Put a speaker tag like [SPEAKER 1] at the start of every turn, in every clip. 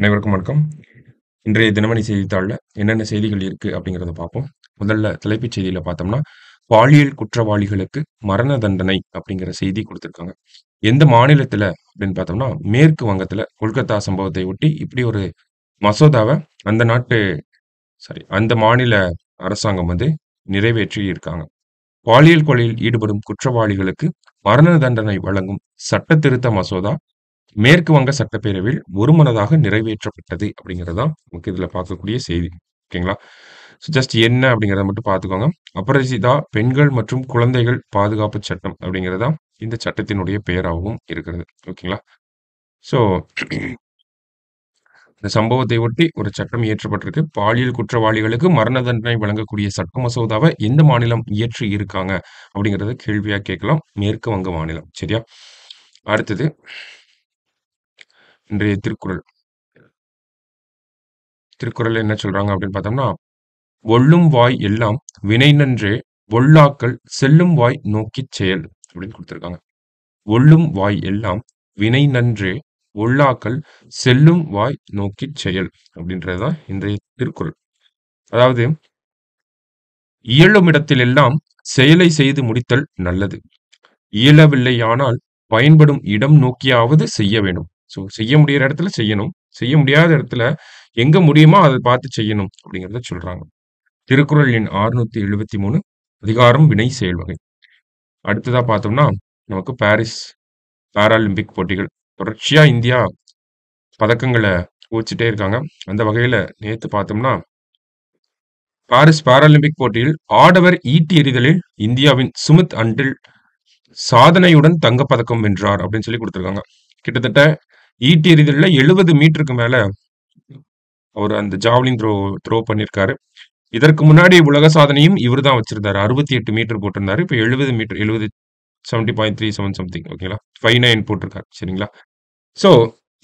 [SPEAKER 1] அனைவருக்கும் வணக்கம் இன்றைய தினமணி செய்தித்தாளில் என்னென்ன செய்திகள் இருக்குது அப்படிங்கிறத பார்ப்போம் முதல்ல தலைப்புச் செய்தியில் பார்த்தோம்னா பாலியல் குற்றவாளிகளுக்கு மரண தண்டனை அப்படிங்கிற செய்தி கொடுத்துருக்காங்க எந்த மாநிலத்தில் அப்படின்னு பார்த்தோம்னா மேற்கு வங்கத்தில் கொல்கத்தா சம்பவத்தை ஒட்டி இப்படி ஒரு மசோதாவை அந்த நாட்டு சாரி அந்த மாநில அரசாங்கம் வந்து நிறைவேற்றி இருக்காங்க பாலியல் கொலையில் ஈடுபடும் குற்றவாளிகளுக்கு மரண தண்டனை வழங்கும் சட்ட திருத்த மசோதா மேற்கு வங்க சட்டப்பேரவையில் ஒருமனதாக நிறைவேற்றப்பட்டது அப்படிங்கிறது தான் நமக்கு இதில் பார்க்கக்கூடிய செய்தி ஓகேங்களா ஜஸ்ட் என்ன அப்படிங்கிறத மட்டும் பார்த்துக்கோங்க அபராஜிதா பெண்கள் மற்றும் குழந்தைகள் பாதுகாப்பு சட்டம் அப்படிங்கிறதா இந்த சட்டத்தினுடைய பெயராகவும் இருக்கிறது ஓகேங்களா ஸோ இந்த சம்பவத்தை ஒட்டி ஒரு சட்டம் இயற்றப்பட்டிருக்கு பாலியல் குற்றவாளிகளுக்கு மரண தண்டனை வழங்கக்கூடிய சட்ட மசோதாவை எந்த மாநிலம் இயற்றி இருக்காங்க அப்படிங்கிறத கேள்வியாக கேட்கலாம் மேற்கு வங்க மாநிலம் சரியா அடுத்தது இன்றைய திருக்குறள் திருக்குறள் என்ன சொல்றாங்க அப்படின்னு பார்த்தோம்னா ஒள்ளும் வாய் எல்லாம் வினை நன்றே ஒல்லாக்கள் செல்லும் வாய் நோக்கி செயல் அப்படின்னு கொடுத்துருக்காங்க ஒள்ளும் வாய் எல்லாம் வினை நன்றே ஒள்ளாக்கள் செல்லும் வாய் நோக்கி செயல் அப்படின்றதுதான் இன்றைய திருக்குறள் அதாவது இயலுமிடத்தில் எல்லாம் செயலை செய்து முடித்தல் நல்லது இயலவில்லையானால் பயன்படும் இடம் நோக்கியாவது செய்ய வேண்டும் ஸோ செய்ய முடியிற இடத்துல செய்யணும் செய்ய முடியாத இடத்துல எங்க முடியுமோ அதை பார்த்து செய்யணும் அப்படிங்கிறத சொல்றாங்க திருக்குறள் எண் ஆறுநூத்தி எழுபத்தி மூணு அதிகாரம் வினை வகை அடுத்ததா பார்த்தோம்னா நமக்கு பாரிஸ் பாராலிம்பிக் போட்டிகள் தொடர்ச்சியா இந்தியா பதக்கங்களை ஊச்சிட்டே இருக்காங்க அந்த வகையில நேத்து பார்த்தோம்னா பாரிஸ் பாராலிம்பிக் போட்டியில் ஆடவர் ஈட்டி எறிதலில் இந்தியாவின் சுமித் அண்டில் சாதனையுடன் தங்கப்பதக்கம் வென்றார் அப்படின்னு சொல்லி கொடுத்துருக்காங்க கிட்டத்தட்ட ஈட்டி எறிதலில் எழுபது மீட்டருக்கு மேல அவர் அந்த ஜாவ்லின் த்ரோ த்ரோ பண்ணியிருக்காரு இதற்கு முன்னாடி உலக சாதனையும் இவர் தான் வச்சிருந்தாரு அறுபத்தி எட்டு மீட்டர் போட்டிருந்தாரு இப்போ எழுபது மீட்டர் எழுபது seventy point three seven something ஓகேங்களா ஃபைவ் நைன் போட்டிருக்காரு சரிங்களா ஸோ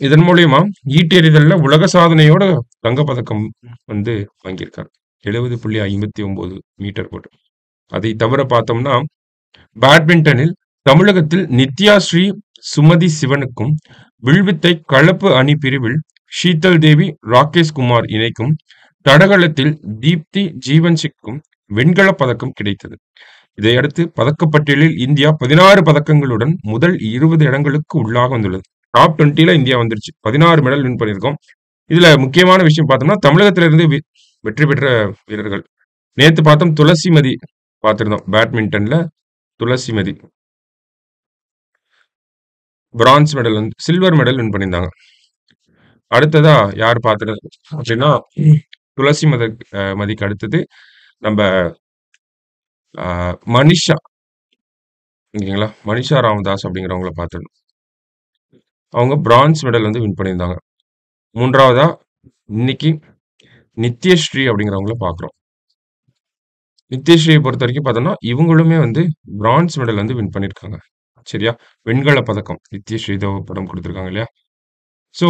[SPEAKER 1] இதன் மூலியமா ஈட்டி எறிதலில் உலக சாதனையோட தங்கப்பதக்கம் வந்து வாங்கியிருக்காரு எழுபது புள்ளி ஐம்பத்தி ஒன்பது மீட்டர் போட்டு அதை தவிர பார்த்தோம்னா பேட்மிண்டனில் தமிழகத்தில் நித்யா ஸ்ரீ சுமதி சிவனுக்கும் வில்வித்தை கலப்பு அணி பிரிவில் ஷீதல் தேவி ராகேஷ் குமார் இணைக்கும் தடகளத்தில் தீப்தி ஜீவன் சிக்கும் வெண்கல பதக்கம் கிடைத்தது இதையடுத்து பதக்கப்பட்டியலில் இந்தியா பதினாறு பதக்கங்களுடன் முதல் இருபது இடங்களுக்கு உள்ளாக வந்துள்ளது டாப் டுவெண்ட்டில இந்தியா வந்துருச்சு பதினாறு மெடல் வின் பண்ணியிருக்கோம் இதுல முக்கியமான விஷயம் பார்த்தோம்னா தமிழகத்திலிருந்து வெற்றி பெற்ற வீரர்கள் நேற்று பார்த்தோம் துளசிமதி பார்த்துருந்தோம் பேட்மிண்டன்ல துளசிமதி பிரான்ஸ் மெடல் வந்து சில்வர் மெடல் வின் பண்ணியிருந்தாங்க அடுத்ததா யார் பார்த்துட்டு அப்படின்னா துளசி மத மதிக்கு அடுத்தது நம்ம மனிஷா ஓகேங்களா மனிஷா ராமதாஸ் அப்படிங்கிறவங்கள பார்த்துடணும் அவங்க பிரான்ஸ் மெடல் வந்து வின் பண்ணியிருந்தாங்க மூன்றாவதா இன்னைக்கு நித்யஸ்ரீ அப்படிங்கிறவங்கள பார்க்குறோம் நித்யஸ்ரீயை பொறுத்த வரைக்கும் பார்த்தோம்னா இவங்களுமே வந்து பிரான்ஸ் மெடல் வந்து வின் பண்ணியிருக்காங்க சரியா வெண்கல பதக்கம் நித்ய ஸ்ரீதவ் படம் கொடுத்துருக்காங்க இல்லையா ஸோ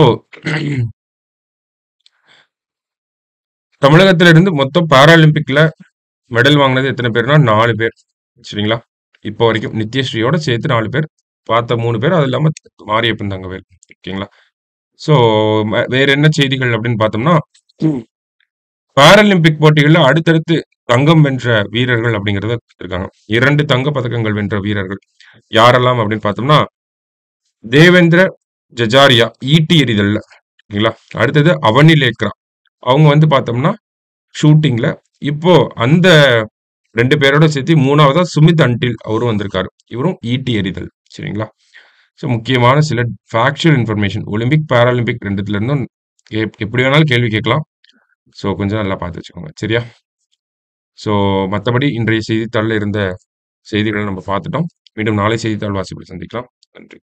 [SPEAKER 1] இருந்து மொத்தம் பாராலிம்பிக்ல மெடல் வாங்கினது எத்தனை பேர்னா நாலு பேர் சரிங்களா இப்போ வரைக்கும் நித்யஸ்ரீயோட சேர்த்து நாலு பேர் பார்த்த மூணு பேர் அது இல்லாம மாரியப்பன் தங்கவேல் ஓகேங்களா ஸோ வேற என்ன செய்திகள் அப்படின்னு பார்த்தோம்னா பாராலிம்பிக் போட்டிகள்ல அடுத்தடுத்து தங்கம் வென்ற வீரர்கள் அப்படிங்கிறத இருக்காங்க இரண்டு தங்க பதக்கங்கள் வென்ற வீரர்கள் யாரெல்லாம் அப்படின்னு பார்த்தோம்னா தேவேந்திர ஜஜாரியா ஈட்டி எறிதல்ல ஓகேங்களா அடுத்தது அவனி லேக்ரா அவங்க வந்து பார்த்தோம்னா ஷூட்டிங்ல இப்போ அந்த ரெண்டு பேரோட சேர்த்து மூணாவதா சுமித் அன்டில் அவரும் வந்திருக்காரு இவரும் ஈட்டி எறிதல் சரிங்களா ஸோ முக்கியமான சில ஃபேக்சுவல் இன்ஃபர்மேஷன் ஒலிம்பிக் பேராலிம்பிக் ரெண்டுத்துல இருந்தும் எப்படி வேணாலும் கேள்வி கேட்கலாம் ஸோ கொஞ்சம் நல்லா பார்த்து வச்சுக்கோங்க சரியா ஸோ மற்றபடி இன்றைய செய்தித்தாளில் இருந்த செய்திகளை நம்ம பார்த்துட்டோம் மீண்டும் நாளை செய்தித்தாள் வாசிப்பில் சந்திக்கலாம் நன்றி